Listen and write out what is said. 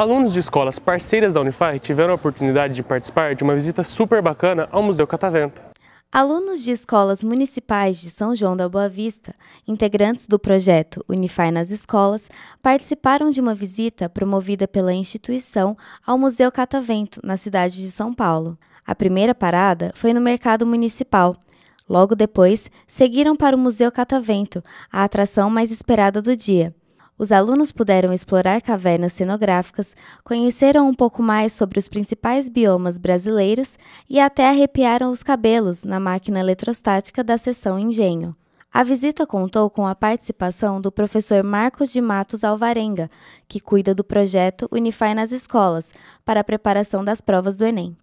Alunos de escolas parceiras da Unify tiveram a oportunidade de participar de uma visita super bacana ao Museu Catavento. Alunos de escolas municipais de São João da Boa Vista, integrantes do projeto Unify nas Escolas, participaram de uma visita promovida pela instituição ao Museu Catavento, na cidade de São Paulo. A primeira parada foi no Mercado Municipal. Logo depois, seguiram para o Museu Catavento, a atração mais esperada do dia. Os alunos puderam explorar cavernas cenográficas, conheceram um pouco mais sobre os principais biomas brasileiros e até arrepiaram os cabelos na máquina eletrostática da seção Engenho. A visita contou com a participação do professor Marcos de Matos Alvarenga, que cuida do projeto Unify nas Escolas, para a preparação das provas do Enem.